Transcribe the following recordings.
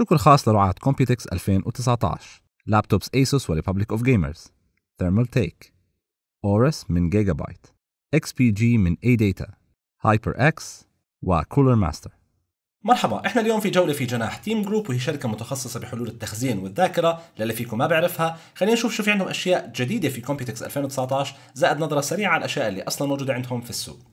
شكر خاص لرعاة كومبيتكس 2019 لابتوبس ايسوس وريبابليك اوف جيمرز ثيرمال تيك اورس من جيجا بايت اكس بي جي من اي داتا هايبر اكس وكولر ماستر مرحبا احنا اليوم في جوله في جناح تيم جروب وهي شركه متخصصه بحلول التخزين والذاكره للي فيكم ما بيعرفها خلينا نشوف شو في عندهم اشياء جديده في كومبيتكس 2019 زائد نظره سريعه على الاشياء اللي اصلا موجوده عندهم في السوق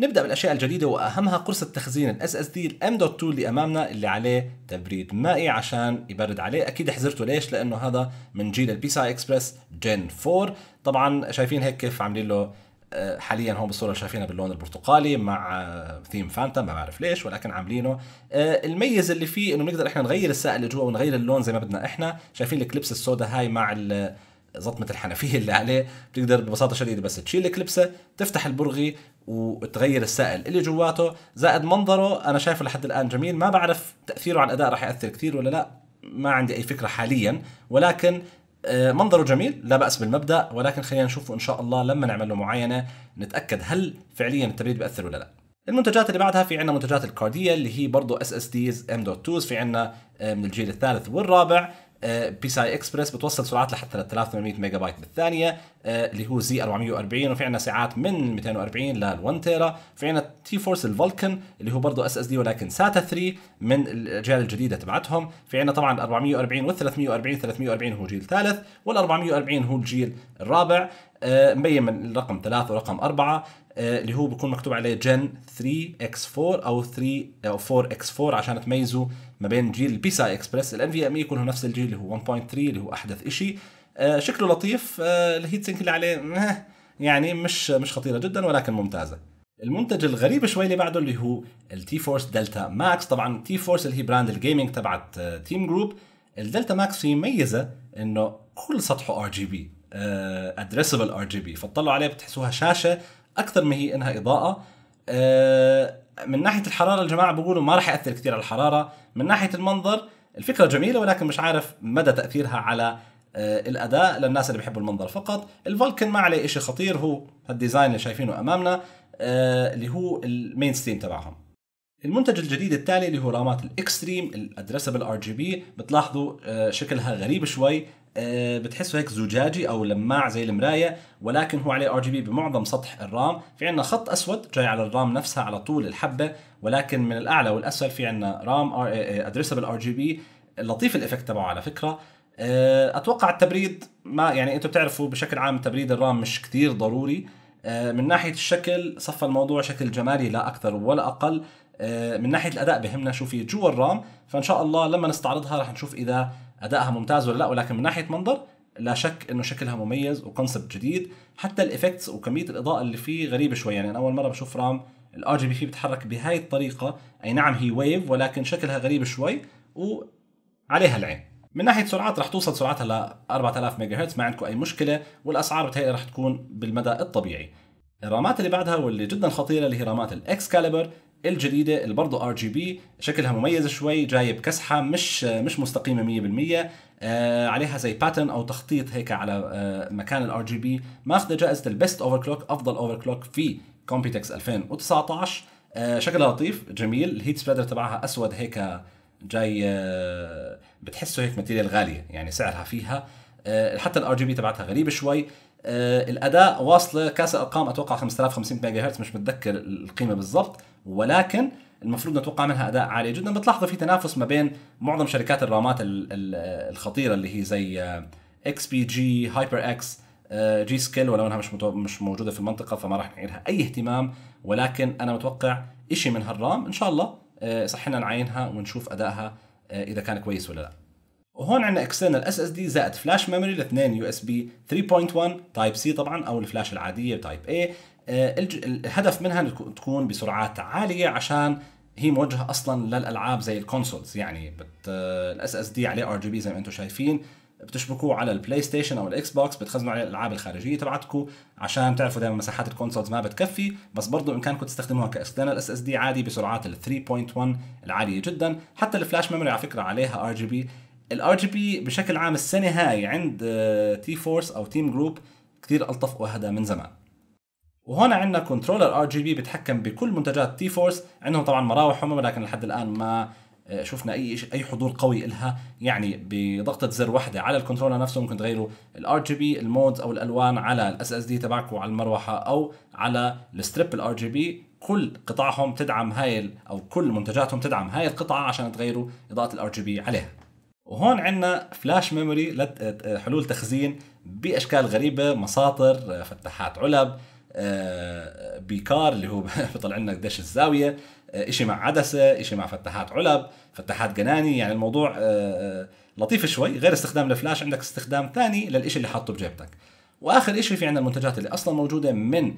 نبدأ بالأشياء الجديدة وأهمها قرص التخزين الاس اس دي الام دوت 2 اللي أمامنا اللي عليه تبريد مائي عشان يبرد عليه أكيد حزرته ليش لأنه هذا من جيل البي ساي إكسبرس جن 4 طبعا شايفين هيك كيف عاملين له آه، حاليا هون بالصوره اللي شايفينها باللون البرتقالي مع ثيم آه، فانتا ما بعرف ليش ولكن عاملينه آه، الميز اللي فيه انه بنقدر احنا نغير السائل اللي جوا ونغير اللون زي ما بدنا احنا شايفين الكليبس السوداء هاي مع زطمه الحنفيه اللي عليه بتقدر ببساطه شديده بس تشيل الكلبسه تفتح البرغي وتغير السائل اللي جواته زائد منظره انا شايفه لحد الان جميل ما بعرف تاثيره على الاداء راح ياثر كثير ولا لا ما عندي اي فكره حاليا ولكن آه، منظره جميل لا باس بالمبدا ولكن خلينا نشوفه ان شاء الله لما نعمل له معاينه نتاكد هل فعليا التبريد بياثر ولا لا المنتجات اللي بعدها في عندنا منتجات الكارديه اللي هي برضه اس اس ديز ام دوت 2 في عندنا آه، من الجيل الثالث والرابع بي سي اي اكسبرس بتوصل سرعات لحتى 3800 ميجا بايت بالثانيه آه، اللي هو زي 440 وفي عندنا ساعات من 240 لل 1 تيرا في عندنا تي فورس الفولكن اللي هو برضه اس اس دي ولكن ساتا 3 من الاجيال الجديده تبعتهم في عندنا طبعا 440 وال 340 340 هو جيل ثالث وال 440 هو الجيل الرابع آه، مبين من الرقم 3 ورقم 4 آه، اللي هو بيكون مكتوب عليه جن 3 اكس 4 او 3 او 4 اكس 4 عشان تميزوا ما بين جيل البي ساي اكسبرس الان في ام يكون هو نفس الجيل اللي هو 1.3 اللي هو احدث شيء آه، شكله لطيف الهيت سينك اللي عليه يعني مش مش خطيره جدا ولكن ممتازه المنتج الغريب شوي اللي بعده اللي هو التي فورس دلتا ماكس طبعا تي فورس اللي هي براند الجيمنج تبعت تيم جروب الدلتا ماكس فيه ميزه انه كل سطحه ار جي بي ادريسبل ار جي بي فتطلعوا عليها بتحسوها شاشه اكثر ما هي انها اضاءه آه، من ناحيه الحراره الجماعه بيقولوا ما راح ياثر كثير على الحراره من ناحيه المنظر الفكره جميله ولكن مش عارف مدى تاثيرها على آه، الاداء للناس اللي بيحبوا المنظر فقط الفولكن ما عليه شيء خطير هو الديزاين اللي شايفينه امامنا آه، اللي هو المين ستريم تبعهم المنتج الجديد التالي اللي هو رامات الاكستريم الادريسبل ار جي بي بتلاحظوا شكلها غريب شوي آه، بتحسه هيك زجاجي او لماع زي المرايه ولكن هو عليه ار جي بي بمعظم سطح الرام في عندنا خط اسود جاي على الرام نفسها على طول الحبه ولكن من الاعلى والاسفل في عندنا رام ادريسبل ار جي بي لطيف الافكت تبعه على فكره آه، اتوقع التبريد ما يعني انتم بتعرفوا بشكل عام تبريد الرام مش كثير ضروري آه، من ناحيه الشكل صفى الموضوع شكل جمالي لا اكثر ولا اقل من ناحيه الاداء بهمنا شو في جوا الرام فان شاء الله لما نستعرضها رح نشوف اذا ادائها ممتاز ولا لا ولكن من ناحيه منظر لا شك انه شكلها مميز وكونسبت جديد حتى الايفكتس وكميه الاضاءه اللي فيه غريبه شوي يعني انا اول مره بشوف رام الار جي بي فيه بتحرك بهاي الطريقه اي نعم هي ويف ولكن شكلها غريب شوي وعليها العين من ناحيه سرعات رح توصل سرعتها ل 4000 ميجا هرتز ما عندكم اي مشكله والاسعار بتهيألي رح تكون بالمدى الطبيعي الرامات اللي بعدها واللي جدا خطيره اللي هي رامات الاكس كاليبر الجديده اللي برضه ار جي بي شكلها مميز شوي جايب كسحه مش مش مستقيمه 100% آه عليها زي باترن او تخطيط هيك على آه مكان الار جي بي ماخذه جائزه البيست اوفر كلوك افضل اوفر كلوك في كومبيتكس 2019 آه شكلها لطيف جميل الهيت سبريدر تبعها اسود هيك جاي آه، بتحسه هيك ماتيريال غاليه يعني سعرها فيها آه، حتى الار جي بي تبعتها غريبه شوي آه، الاداء واصله كاس ارقام اتوقع 5050 ميجا هرتز مش متذكر القيمه بالضبط ولكن المفروض نتوقع منها اداء عالي جدا بتلاحظوا في تنافس ما بين معظم شركات الرامات الخطيره اللي هي زي آه، اكس بي جي هايبر اكس آه، جي سكيل ولو انها مش مش موجوده في المنطقه فما راح نعيرها اي اهتمام ولكن انا متوقع شيء من هالرام ان شاء الله صحينا لنا نعاينها ونشوف ادائها اذا كان كويس ولا لا وهون عندنا اكسترنال اس اس دي زائد فلاش ميموري الاثنين يو اس بي 3.1 تايب سي طبعا او الفلاش العاديه تايب اي آه، الهدف منها تكون بسرعات عاليه عشان هي موجهه اصلا للالعاب زي الكونسولز يعني بت الاس اس دي عليه ار جي بي زي ما انتم شايفين بتشبكوه على البلاي ستيشن او الاكس بوكس بتخزنوا عليه الالعاب الخارجيه تبعتكم عشان تعرفوا دائما مساحات الكونسولز ما بتكفي بس برضه بامكانكم تستخدموها كاستنال اس اس دي عادي بسرعات ال 3.1 العاليه جدا حتى الفلاش ميموري على فكره عليها ار جي بي الار جي بي بشكل عام السنه هاي عند تي آه، فورس او تيم جروب كثير الطف واهدى من زمان وهون عندنا كنترولر ار جي بي بتحكم بكل منتجات تي فورس عندهم طبعا مراوح هم لكن لحد الان ما آه، شفنا اي اي حضور قوي لها يعني بضغطه زر واحده على الكنترولر نفسه ممكن تغيروا الار جي بي المودز او الالوان على الاس اس دي تبعكم على المروحه او على الستريب الار جي بي كل قطعهم تدعم هاي او كل منتجاتهم تدعم هاي القطعه عشان تغيروا اضاءه الار جي بي عليها وهون عندنا فلاش ميموري حلول تخزين باشكال غريبه مساطر آه، فتحات علب آه، بيكار اللي هو بيطلع لنا قديش الزاويه آه، شيء مع عدسه شيء مع فتحات علب فتحات جناني يعني الموضوع لطيف شوي غير استخدام الفلاش عندك استخدام ثاني للإشي اللي حاطه بجيبتك واخر إشي في عندنا المنتجات اللي اصلا موجوده من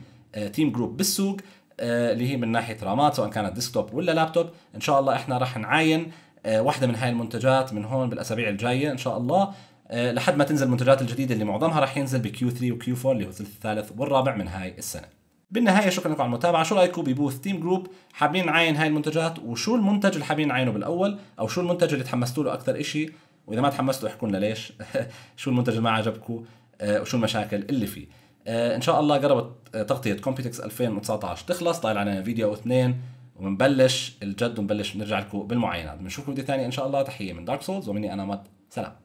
تيم جروب بالسوق اللي هي من ناحيه رامات سواء كانت ديسكتوب ولا لابتوب ان شاء الله احنا راح نعاين آه، واحدة من هاي المنتجات من هون بالأسابيع الجاية إن شاء الله آه، لحد ما تنزل المنتجات الجديدة اللي معظمها راح ينزل بكيو 3 وكيو 4 اللي هو الثلث الثالث والرابع من هاي السنة بالنهاية شكرا لكم على المتابعة شو رأيكم ببوث تيم جروب حابين نعاين هاي المنتجات وشو المنتج اللي حابين نعاينه بالأول أو شو المنتج اللي تحمستوا له أكثر إشي وإذا ما تحمستوا احكوا لنا ليش شو المنتج اللي ما عجبكم آه، وشو المشاكل اللي فيه ان شاء الله قربت تغطيه كومبيتكس 2019 تخلص طالع علينا فيديو او اثنين ونبلش الجد ونبلش نرجع لكم بالمعاينات بنشوفكم فيديو ثاني ان شاء الله تحيه من دارك سولز ومني انا مد سلام